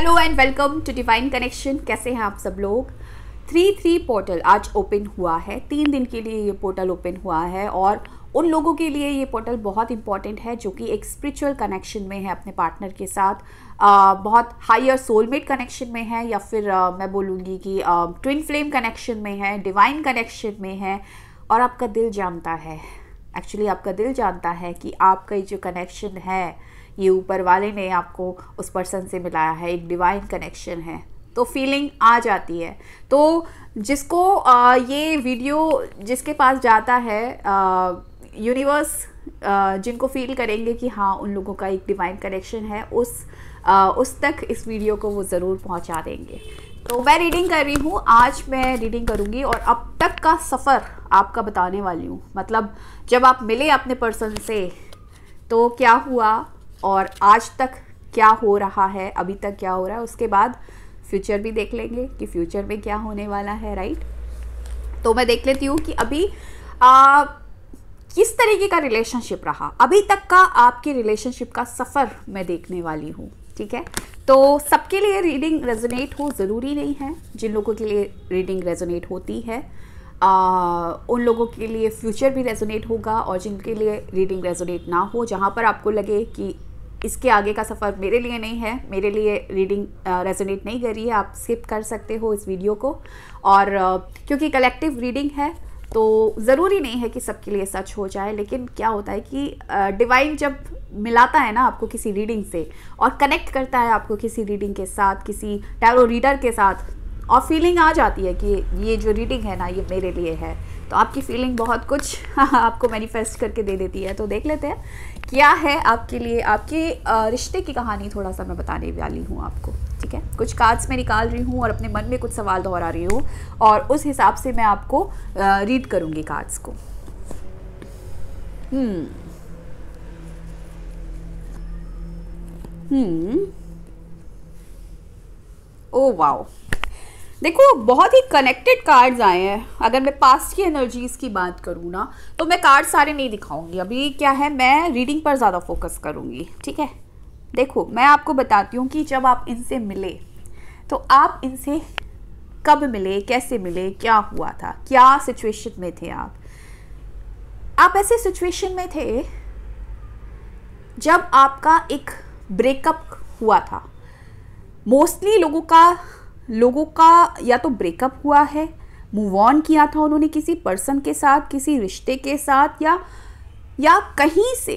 Hello and welcome to divine connection कैसे हैं आप सब लोग थ्री थ्री पोर्टल आज ओपन हुआ है तीन दिन के लिए ये पोर्टल ओपन हुआ है और उन लोगों के लिए ये पोर्टल बहुत इंपॉर्टेंट है जो कि एक स्पिरिचुअल कनेक्शन में है अपने पार्टनर के साथ आ, बहुत हायर सोलमेट कनेक्शन में है या फिर आ, मैं बोलूँगी कि ट्विन फ्लेम कनेक्शन में है डिवाइन कनेक्शन में है और आपका दिल जानता है एक्चुअली आपका दिल जानता है कि आपका ये जो कनेक्शन है ये ऊपर वाले ने आपको उस पर्सन से मिलाया है एक डिवाइन कनेक्शन है तो फीलिंग आ जाती है तो जिसको आ, ये वीडियो जिसके पास जाता है यूनिवर्स जिनको फील करेंगे कि हाँ उन लोगों का एक डिवाइन कनेक्शन है उस आ, उस तक इस वीडियो को वो ज़रूर पहुंचा देंगे तो मैं रीडिंग कर रही हूँ आज मैं रीडिंग करूँगी और अब तक का सफ़र आपका बताने वाली हूँ मतलब जब आप मिले अपने पर्सन से तो क्या हुआ और आज तक क्या हो रहा है अभी तक क्या हो रहा है उसके बाद फ्यूचर भी देख लेंगे कि फ्यूचर में क्या होने वाला है राइट तो मैं देख लेती हूँ कि अभी आ, किस तरीके का रिलेशनशिप रहा अभी तक का आपके रिलेशनशिप का सफ़र मैं देखने वाली हूँ ठीक है तो सबके लिए रीडिंग रेजोनेट हो ज़रूरी नहीं है जिन लोगों के लिए रीडिंग रेजोनेट होती है आ, उन लोगों के लिए फ्यूचर भी रेजोनेट होगा और जिनके लिए रीडिंग रेजोनेट ना हो जहाँ पर आपको लगे कि इसके आगे का सफ़र मेरे लिए नहीं है मेरे लिए रीडिंग रेजोनेट नहीं करी है आप स्किप कर सकते हो इस वीडियो को और क्योंकि कलेक्टिव रीडिंग है तो ज़रूरी नहीं है कि सबके लिए सच हो जाए लेकिन क्या होता है कि डिवाइन जब मिलाता है ना आपको किसी रीडिंग से और कनेक्ट करता है आपको किसी रीडिंग के साथ किसी टैरो रीडर के साथ और फीलिंग आ जाती है कि ये जो रीडिंग है ना ये मेरे लिए है तो आपकी फीलिंग बहुत कुछ आपको मैनिफेस्ट करके दे देती है तो देख लेते हैं क्या है आपके लिए आपके रिश्ते की कहानी थोड़ा सा मैं बताने वाली हूँ आपको ठीक है कुछ कार्ड्स मैं निकाल रही हूँ और अपने मन में कुछ सवाल दोहरा रही हूँ और उस हिसाब से मैं आपको रीड करूँगी कार्ड्स को हम्म हम्म ओ वाओ देखो बहुत ही कनेक्टेड कार्ड्स आए हैं अगर मैं पास्ट की एनर्जीज़ की बात करूँ ना तो मैं कार्ड सारे नहीं दिखाऊंगी अभी क्या है मैं रीडिंग पर ज़्यादा फोकस करूँगी ठीक है देखो मैं आपको बताती हूँ कि जब आप इनसे मिले तो आप इनसे कब मिले कैसे मिले क्या हुआ था क्या सिचुएशन में थे आप आप ऐसे सिचुएशन में थे जब आपका एक ब्रेकअप हुआ था मोस्टली लोगों का लोगों का या तो ब्रेकअप हुआ है मूव ऑन किया था उन्होंने किसी पर्सन के साथ किसी रिश्ते के साथ या या कहीं से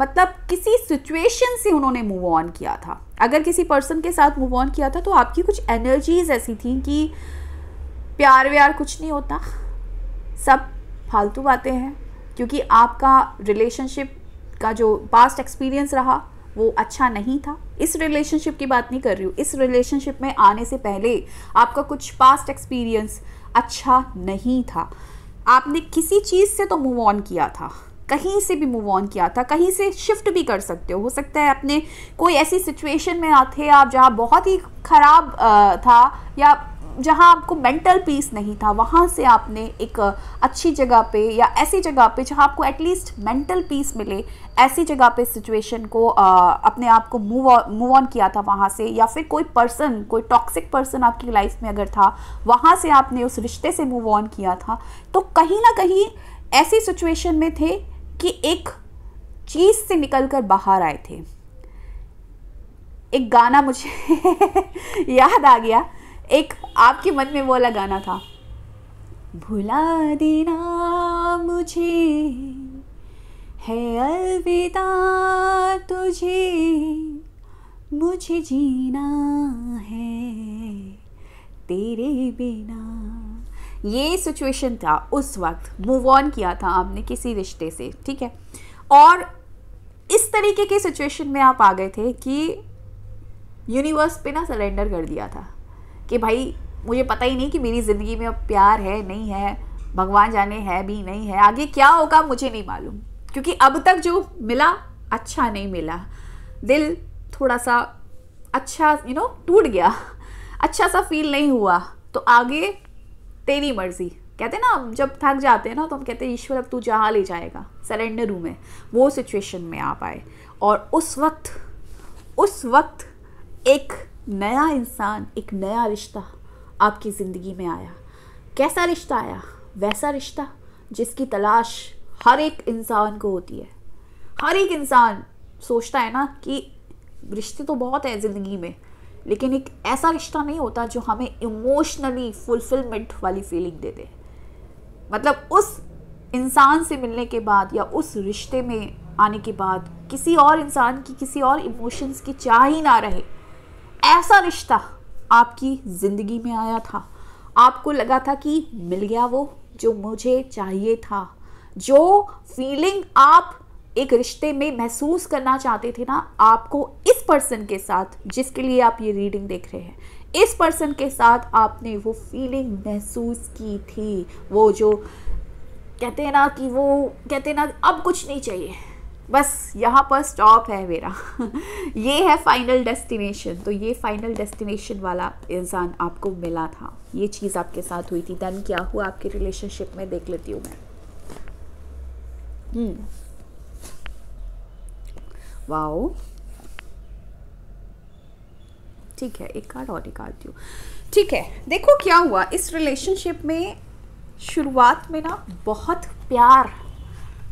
मतलब किसी सिचुएशन से उन्होंने मूव ऑन किया था अगर किसी पर्सन के साथ मूव ऑन किया था तो आपकी कुछ एनर्जीज ऐसी थी कि प्यार व्यार कुछ नहीं होता सब फालतू बातें हैं क्योंकि आपका रिलेशनशिप का जो पास्ट एक्सपीरियंस रहा वो अच्छा नहीं था इस रिलेशनशिप की बात नहीं कर रही हूँ इस रिलेशनशिप में आने से पहले आपका कुछ पास्ट एक्सपीरियंस अच्छा नहीं था आपने किसी चीज़ से तो मूव ऑन किया था कहीं से भी मूव ऑन किया था कहीं से शिफ्ट भी कर सकते हो हो सकता है अपने कोई ऐसी सिचुएशन में आते आप जहाँ बहुत ही ख़राब था या जहाँ आपको मेंटल पीस नहीं था वहाँ से आपने एक अच्छी जगह पे या ऐसी जगह पे जहाँ आपको एटलीस्ट मेंटल पीस मिले ऐसी जगह पे सिचुएशन को आ, अपने आप को मूव मूव ऑन किया था वहाँ से या फिर कोई पर्सन कोई टॉक्सिक पर्सन आपकी लाइफ में अगर था वहाँ से आपने उस रिश्ते से मूव ऑन किया था तो कहीं ना कहीं ऐसी सिचुएशन में थे कि एक चीज़ से निकल कर बाहर आए थे एक गाना मुझे याद आ गया एक आपके मन में वो लगाना था भुला देना मुझे है अलविदा तुझे मुझे जीना है तेरे बिना ये सिचुएशन था उस वक्त मूव ऑन किया था आपने किसी रिश्ते से ठीक है और इस तरीके की सिचुएशन में आप आ गए थे कि यूनिवर्स पे ना सरेंडर कर दिया था कि भाई मुझे पता ही नहीं कि मेरी ज़िंदगी में अब प्यार है नहीं है भगवान जाने है भी नहीं है आगे क्या होगा मुझे नहीं मालूम क्योंकि अब तक जो मिला अच्छा नहीं मिला दिल थोड़ा सा अच्छा यू नो टूट गया अच्छा सा फील नहीं हुआ तो आगे तेरी मर्ज़ी कहते ना जब थक जाते हैं ना तो हम कहते हैं ईश्वर अब तू जहाँ ले जाएगा सरेंडर हूँ में वो सिचुएशन में आप आए और उस वक्त उस वक्त एक नया इंसान एक नया रिश्ता आपकी ज़िंदगी में आया कैसा रिश्ता आया वैसा रिश्ता जिसकी तलाश हर एक इंसान को होती है हर एक इंसान सोचता है ना कि रिश्ते तो बहुत है ज़िंदगी में लेकिन एक ऐसा रिश्ता नहीं होता जो हमें इमोशनली फुलफिलमेंट वाली फीलिंग दे दे मतलब उस इंसान से मिलने के बाद या उस रिश्ते में आने के बाद किसी और इंसान की किसी और इमोशंस की चाह ही ना रहे ऐसा रिश्ता आपकी ज़िंदगी में आया था आपको लगा था कि मिल गया वो जो मुझे चाहिए था जो फीलिंग आप एक रिश्ते में महसूस करना चाहते थे ना आपको इस पर्सन के साथ जिसके लिए आप ये रीडिंग देख रहे हैं इस पर्सन के साथ आपने वो फीलिंग महसूस की थी वो जो कहते हैं ना कि वो कहते हैं ना अब कुछ नहीं चाहिए बस यहाँ पर स्टॉप है मेरा ये है फाइनल डेस्टिनेशन तो ये फाइनल डेस्टिनेशन वाला इंसान आपको मिला था ये चीज़ आपके साथ हुई थी देन क्या हुआ आपकी रिलेशनशिप में देख लेती हूँ मैं वाओ hmm. ठीक है एक कार्ड और निकालती हूँ ठीक है देखो क्या हुआ इस रिलेशनशिप में शुरुआत में ना बहुत प्यार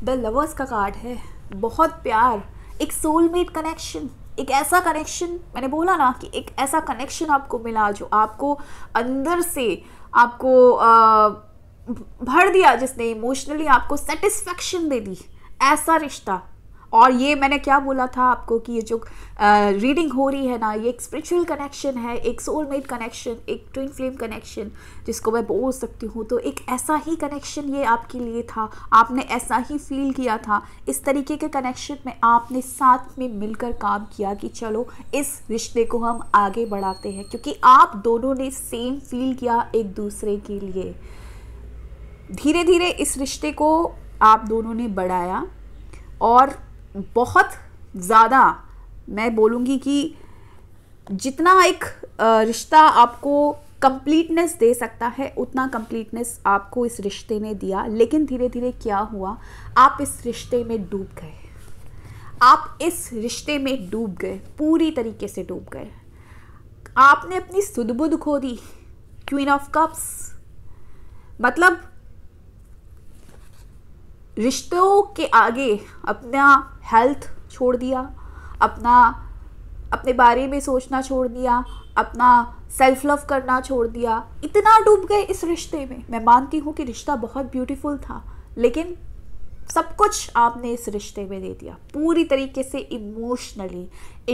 द लवर्स का कार्ड है बहुत प्यार एक सोलमेट कनेक्शन एक ऐसा कनेक्शन मैंने बोला ना कि एक ऐसा कनेक्शन आपको मिला जो आपको अंदर से आपको आ, भर दिया जिसने इमोशनली आपको सेटिस्फेक्शन दे दी ऐसा रिश्ता और ये मैंने क्या बोला था आपको कि ये जो रीडिंग हो रही है ना ये एक स्पिरिचुअल कनेक्शन है एक सोलमेट कनेक्शन एक ट्विन फ्लेम कनेक्शन जिसको मैं बोल सकती हूँ तो एक ऐसा ही कनेक्शन ये आपके लिए था आपने ऐसा ही फील किया था इस तरीके के कनेक्शन में आपने साथ में मिलकर काम किया कि चलो इस रिश्ते को हम आगे बढ़ाते हैं क्योंकि आप दोनों ने सेम फील किया एक दूसरे के लिए धीरे धीरे इस रिश्ते को आप दोनों ने बढ़ाया और बहुत ज़्यादा मैं बोलूँगी कि जितना एक रिश्ता आपको कंप्लीटनेस दे सकता है उतना कंप्लीटनेस आपको इस रिश्ते ने दिया लेकिन धीरे धीरे क्या हुआ आप इस रिश्ते में डूब गए आप इस रिश्ते में डूब गए पूरी तरीके से डूब गए आपने अपनी सुदबुद खो दी क्वीन ऑफ कप्स मतलब रिश्तों के आगे अपना हेल्थ छोड़ दिया अपना अपने बारे में सोचना छोड़ दिया अपना सेल्फ लव करना छोड़ दिया इतना डूब गए इस रिश्ते में मैं मानती हूँ कि रिश्ता बहुत ब्यूटीफुल था लेकिन सब कुछ आपने इस रिश्ते में दे दिया पूरी तरीके से इमोशनली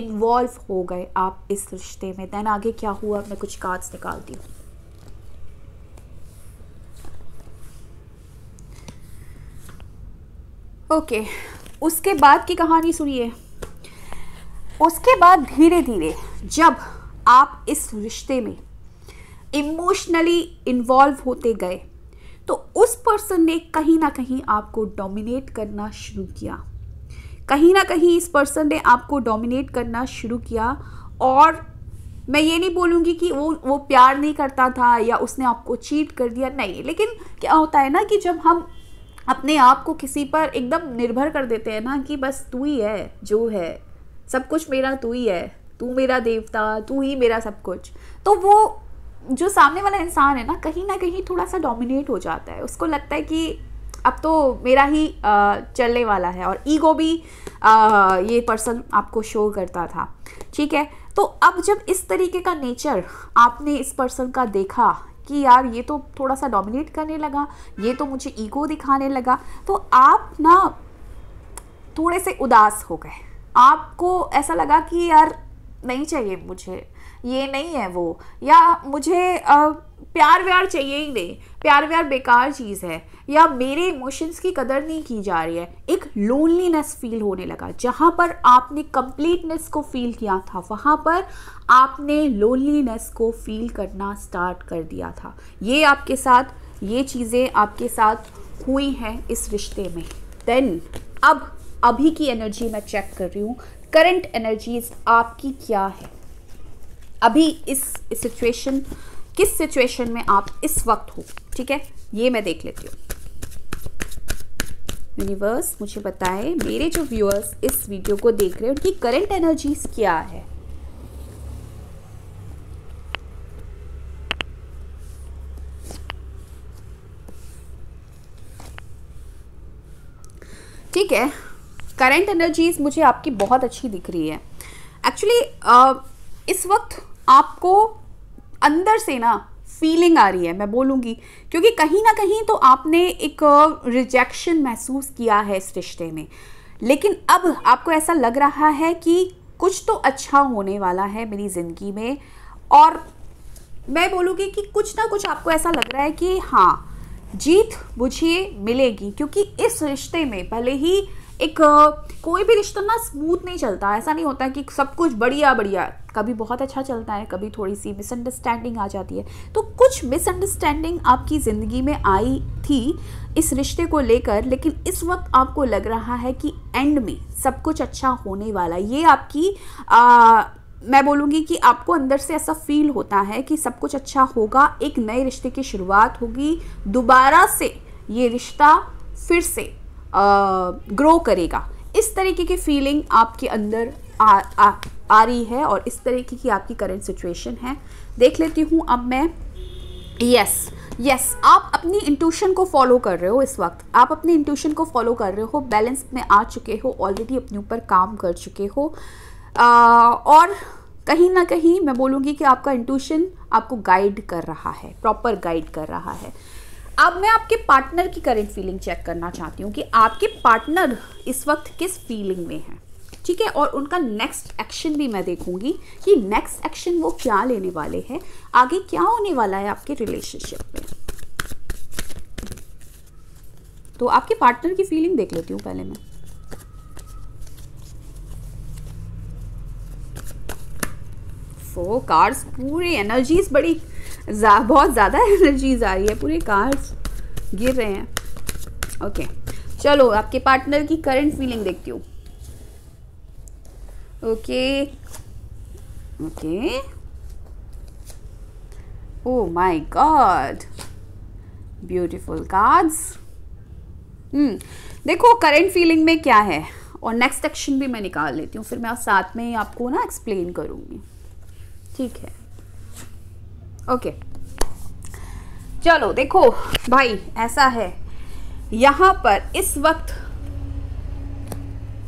इन्वॉल्व हो गए आप इस रिश्ते में देन आगे क्या हुआ मैं कुछ कार्ड्स निकालती हूँ ओके उसके बाद की कहानी सुनिए उसके बाद धीरे धीरे जब आप इस रिश्ते में इमोशनली इन्वॉल्व होते गए तो उस पर्सन ने कहीं ना कहीं आपको डोमिनेट करना शुरू किया कहीं ना कहीं इस पर्सन ने आपको डोमिनेट करना शुरू किया और मैं ये नहीं बोलूँगी कि वो वो प्यार नहीं करता था या उसने आपको चीट कर दिया नहीं लेकिन क्या होता है ना कि जब हम अपने आप को किसी पर एकदम निर्भर कर देते हैं ना कि बस तू ही है जो है सब कुछ मेरा तू ही है तू मेरा देवता तू ही मेरा सब कुछ तो वो जो सामने वाला इंसान है ना कहीं ना कहीं थोड़ा सा डोमिनेट हो जाता है उसको लगता है कि अब तो मेरा ही चलने वाला है और ईगो भी ये पर्सन आपको शो करता था ठीक है तो अब जब इस तरीके का नेचर आपने इस पर्सन का देखा कि यार ये तो थोड़ा सा डोमिनेट करने लगा ये तो मुझे ईगो दिखाने लगा तो आप ना थोड़े से उदास हो गए आपको ऐसा लगा कि यार नहीं चाहिए मुझे ये नहीं है वो या मुझे आ, प्यार व्यार चाहिए ही नहीं प्यार व्यार बेकार चीज़ है या मेरे इमोशंस की कदर नहीं की जा रही है एक लोनलीनेस फील होने लगा जहाँ पर आपने कंप्लीटनेस को फील किया था वहाँ पर आपने लोनलीनेस को फील करना स्टार्ट कर दिया था ये आपके साथ ये चीज़ें आपके साथ हुई हैं इस रिश्ते में देन अब अभी की एनर्जी मैं चेक कर रही हूँ करंट एनर्जीज आपकी क्या है अभी इस सिचुएशन किस सिचुएशन में आप इस वक्त हो ठीक है ये मैं देख लेती हूँ यूनिवर्स मुझे बताए मेरे जो व्यूअर्स इस वीडियो को देख रहे हैं उनकी करंट एनर्जीज क्या है ठीक है करंट एनर्जीज मुझे आपकी बहुत अच्छी दिख रही है एक्चुअली uh, इस वक्त आपको अंदर से ना फीलिंग आ रही है मैं बोलूँगी क्योंकि कहीं ना कहीं तो आपने एक रिजेक्शन महसूस किया है इस रिश्ते में लेकिन अब आपको ऐसा लग रहा है कि कुछ तो अच्छा होने वाला है मेरी ज़िंदगी में और मैं बोलूँगी कि कुछ ना कुछ आपको ऐसा लग रहा है कि हाँ जीत मुझे मिलेगी क्योंकि इस रिश्ते में भले ही एक कोई भी रिश्ता ना स्मूथ नहीं चलता ऐसा नहीं होता कि सब कुछ बढ़िया बढ़िया कभी बहुत अच्छा चलता है कभी थोड़ी सी मिसअंडरस्टैंडिंग आ जाती है तो कुछ मिसअंडरस्टैंडिंग आपकी ज़िंदगी में आई थी इस रिश्ते को लेकर लेकिन इस वक्त आपको लग रहा है कि एंड में सब कुछ अच्छा होने वाला ये आपकी आ, मैं बोलूँगी कि आपको अंदर से ऐसा फील होता है कि सब कुछ अच्छा होगा एक नए रिश्ते की शुरुआत होगी दोबारा से ये रिश्ता फिर से ग्रो करेगा इस तरीके की फीलिंग आपके अंदर आ, आ, आ रही है और इस तरीके की आपकी करेंट सिचुएशन है देख लेती हूँ अब मैं यस yes. यस yes, आप अपनी इंट्यूशन को फॉलो कर रहे हो इस वक्त आप अपनी इंट्यूशन को फॉलो कर रहे हो बैलेंस में आ चुके हो ऑलरेडी अपने ऊपर काम कर चुके हो आ, और कहीं ना कहीं मैं बोलूँगी कि आपका इंट्यूशन आपको गाइड कर रहा है प्रॉपर गाइड कर रहा है अब मैं आपके पार्टनर की करेंट फीलिंग चेक करना चाहती हूँ कि आपके पार्टनर इस वक्त किस फीलिंग में हैं ठीक है और उनका नेक्स्ट एक्शन भी मैं देखूंगी कि नेक्स्ट एक्शन वो क्या लेने वाले हैं आगे क्या होने वाला है आपके रिलेशनशिप में तो आपके पार्टनर की फीलिंग देख लेती हूँ पहले मैं फो कार्ड्स पूरी एनर्जीज बड़ी जा, बहुत ज़्यादा एनर्जीज आ रही है पूरे कार्ड्स गिर रहे हैं ओके okay. चलो आपके पार्टनर की करंट फीलिंग देखती हूँ okay okay oh my god beautiful cards hmm, देखो करंट फीलिंग में क्या है और नेक्स्ट एक्शन भी मैं निकाल लेती हूँ फिर मैं साथ में आपको ना एक्सप्लेन करूंगी ठीक है ओके चलो देखो भाई ऐसा है यहाँ पर इस वक्त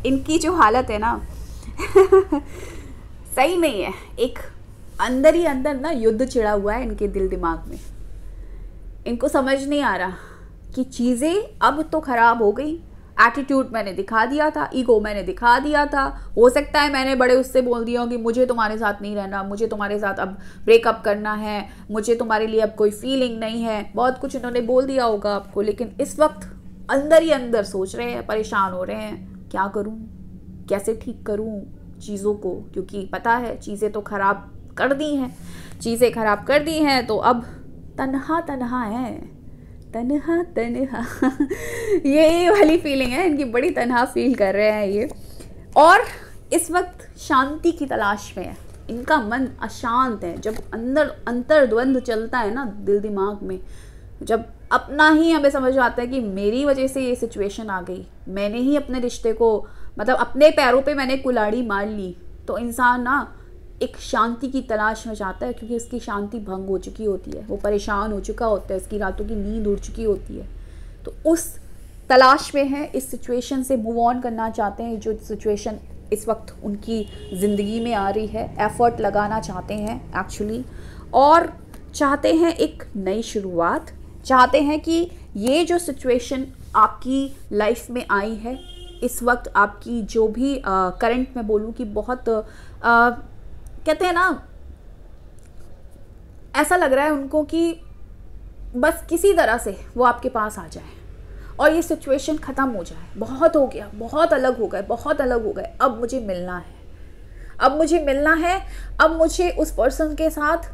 इनकी जो हालत है ना सही नहीं है एक अंदर ही अंदर ना युद्ध चिड़ा हुआ है इनके दिल दिमाग में इनको समझ नहीं आ रहा कि चीज़ें अब तो ख़राब हो गई एटीट्यूड मैंने दिखा दिया था ईगो मैंने दिखा दिया था हो सकता है मैंने बड़े उससे बोल दिया हो कि मुझे तुम्हारे साथ नहीं रहना मुझे तुम्हारे साथ अब ब्रेकअप करना है मुझे तुम्हारे लिए अब कोई फीलिंग नहीं है बहुत कुछ इन्होंने बोल दिया होगा आपको लेकिन इस वक्त अंदर ही अंदर सोच रहे हैं परेशान हो रहे हैं क्या करूँ कैसे ठीक करूँ चीज़ों को क्योंकि पता है चीज़ें तो ख़राब कर दी हैं चीज़ें ख़राब कर दी हैं तो अब तनहा तनहा है तनहा तनहा ये वाली फीलिंग है इनकी बड़ी तनहा फील कर रहे हैं ये और इस वक्त शांति की तलाश में है इनका मन अशांत है जब अंदर अंतर्द्वंद चलता है ना दिल दिमाग में जब अपना ही हमें समझ आता है कि मेरी वजह से ये सिचुएशन आ गई मैंने ही अपने रिश्ते को मतलब अपने पैरों पे मैंने कुलाड़ी मार ली तो इंसान ना एक शांति की तलाश में जाता है क्योंकि उसकी शांति भंग हो चुकी होती है वो परेशान हो चुका होता है उसकी रातों की नींद उड़ चुकी होती है तो उस तलाश में है इस सिचुएशन से मूव ऑन करना चाहते हैं जो सिचुएशन इस वक्त उनकी ज़िंदगी में आ रही है एफर्ट लगाना चाहते हैं एक्चुअली और चाहते हैं एक नई शुरुआत चाहते हैं कि ये जो सिचुएशन आपकी लाइफ में आई है इस वक्त आपकी जो भी करंट मैं बोलूँ कि बहुत uh, कहते हैं ना ऐसा लग रहा है उनको कि बस किसी तरह से वो आपके पास आ जाए और ये सिचुएशन ख़त्म हो जाए बहुत हो गया बहुत अलग हो गए बहुत अलग हो गए अब मुझे मिलना है अब मुझे मिलना है अब मुझे उस पर्सन के साथ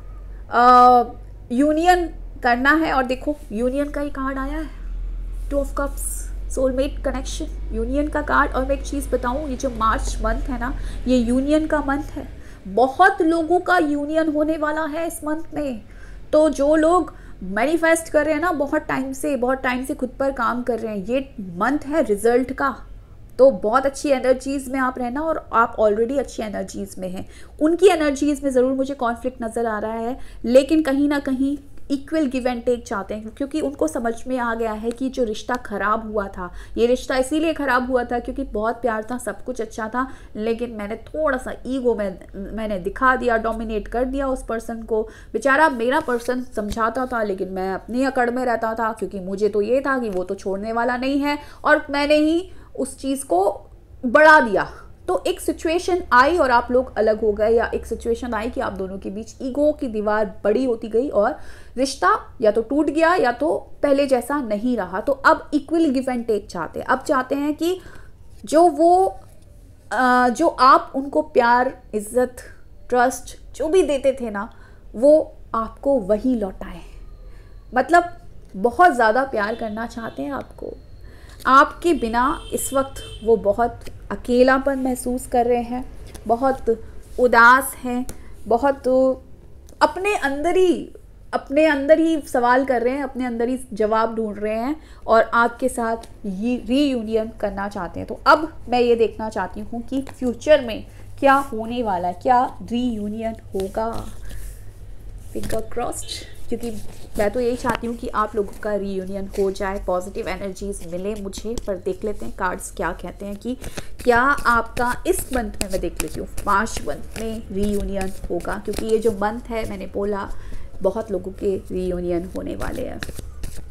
यूनियन करना है और देखो यूनियन का ही कार्ड आया है two of cups soulmate connection union का कार्ड और मैं एक चीज़ बताऊँ ये जो मार्च मंथ है ना ये यूनियन का मंथ है बहुत लोगों का यूनियन होने वाला है इस मंथ में तो जो लोग मैनिफेस्ट कर रहे हैं ना बहुत टाइम से बहुत टाइम से खुद पर काम कर रहे हैं ये मंथ है रिजल्ट का तो बहुत अच्छी एनर्जीज़ में आप रहना और आप ऑलरेडी अच्छी एनर्जीज़ में हैं उनकी एनर्जीज़ में ज़रूर मुझे कॉन्फ्लिक्ट नज़र आ रहा है लेकिन कहीं ना कहीं इक्वल गिव एंड टेक चाहते हैं क्योंकि उनको समझ में आ गया है कि जो रिश्ता ख़राब हुआ था ये रिश्ता इसीलिए ख़राब हुआ था क्योंकि बहुत प्यार था सब कुछ अच्छा था लेकिन मैंने थोड़ा सा ईगो में मैंने दिखा दिया डोमिनेट कर दिया उस पर्सन को बेचारा मेरा पर्सन समझाता था लेकिन मैं अपनी अकड़ में रहता था क्योंकि मुझे तो ये था कि वो तो छोड़ने वाला नहीं है और मैंने ही उस चीज़ को बढ़ा दिया तो एक सिचुएशन आई और आप लोग अलग हो गए या एक सिचुएशन आई कि आप दोनों के बीच ईगो की दीवार बड़ी होती गई और रिश्ता या तो टूट गया या तो पहले जैसा नहीं रहा तो अब इक्वल गिव एंड टेक चाहते हैं अब चाहते हैं कि जो वो जो आप उनको प्यार इज्जत ट्रस्ट जो भी देते थे ना वो आपको वही लौटाएं मतलब बहुत ज़्यादा प्यार करना चाहते हैं आपको आपके बिना इस वक्त वो बहुत अकेलापन महसूस कर रहे हैं बहुत उदास हैं बहुत अपने अंदर ही अपने अंदर ही सवाल कर रहे हैं अपने अंदर ही जवाब ढूंढ रहे हैं और आपके साथ ये रीयूनियन करना चाहते हैं तो अब मैं ये देखना चाहती हूँ कि फ्यूचर में क्या होने वाला है क्या रीयूनियन होगा फिंगर क्रॉस्ड क्योंकि मैं तो यही चाहती हूँ कि आप लोगों का रीयूनियन हो जाए पॉजिटिव एनर्जीज मिले मुझे पर देख लेते हैं कार्ड्स क्या कहते हैं कि क्या आपका इस मंथ में मैं देख लेती हूँ मार्च मंथ में रीयूनियन होगा क्योंकि ये जो मंथ है मैंने बोला बहुत लोगों के रीयूनियन होने वाले हैं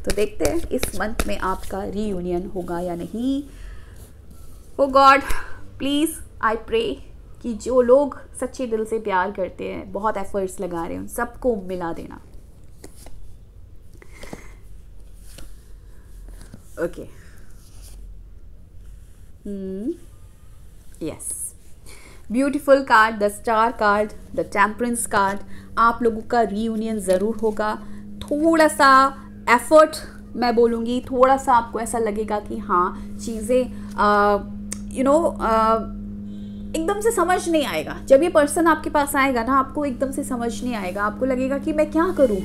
तो देखते हैं इस मंथ में आपका रीयूनियन होगा या नहीं oh god please I pray कि जो लोग सच्चे दिल से प्यार करते हैं बहुत एफर्ट्स लगा रहे हैं उन सबको मिला देना okay hmm yes beautiful card the star card the temperance card आप लोगों का रीयूनियन ज़रूर होगा थोड़ा सा एफर्ट मैं बोलूँगी थोड़ा सा आपको ऐसा लगेगा कि हाँ चीज़ें यू नो एकदम से समझ नहीं आएगा जब ये पर्सन आपके पास आएगा ना आपको एकदम से समझ नहीं आएगा आपको लगेगा कि मैं क्या करूँ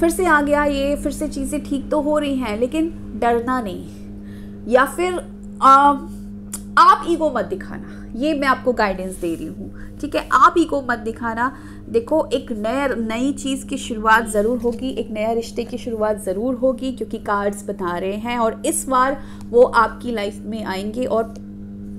फिर से आ गया ये फिर से चीज़ें ठीक तो हो रही हैं लेकिन डरना नहीं या फिर आ, आप ईगो मत दिखाना ये मैं आपको गाइडेंस दे रही हूँ ठीक है आप ईगो मत दिखाना देखो एक नया नई चीज़ की शुरुआत ज़रूर होगी एक नया रिश्ते की शुरुआत ज़रूर होगी क्योंकि कार्ड्स बता रहे हैं और इस बार वो आपकी लाइफ में आएंगे और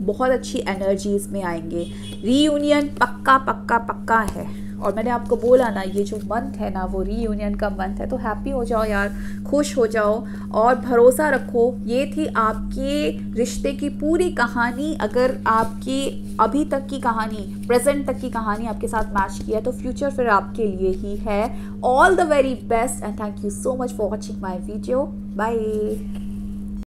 बहुत अच्छी एनर्जीज में आएंगे रीयूनियन पक्का पक्का पक्का है और मैंने आपको बोला ना ये जो मंथ है ना वो रीयूनियन का मंथ है तो हैप्पी हो जाओ यार खुश हो जाओ और भरोसा रखो ये थी आपके रिश्ते की पूरी कहानी अगर आपकी अभी तक की कहानी प्रेजेंट तक की कहानी आपके साथ मैच किया तो फ्यूचर फिर आपके लिए ही है all the very best and thank you so much for watching my video bye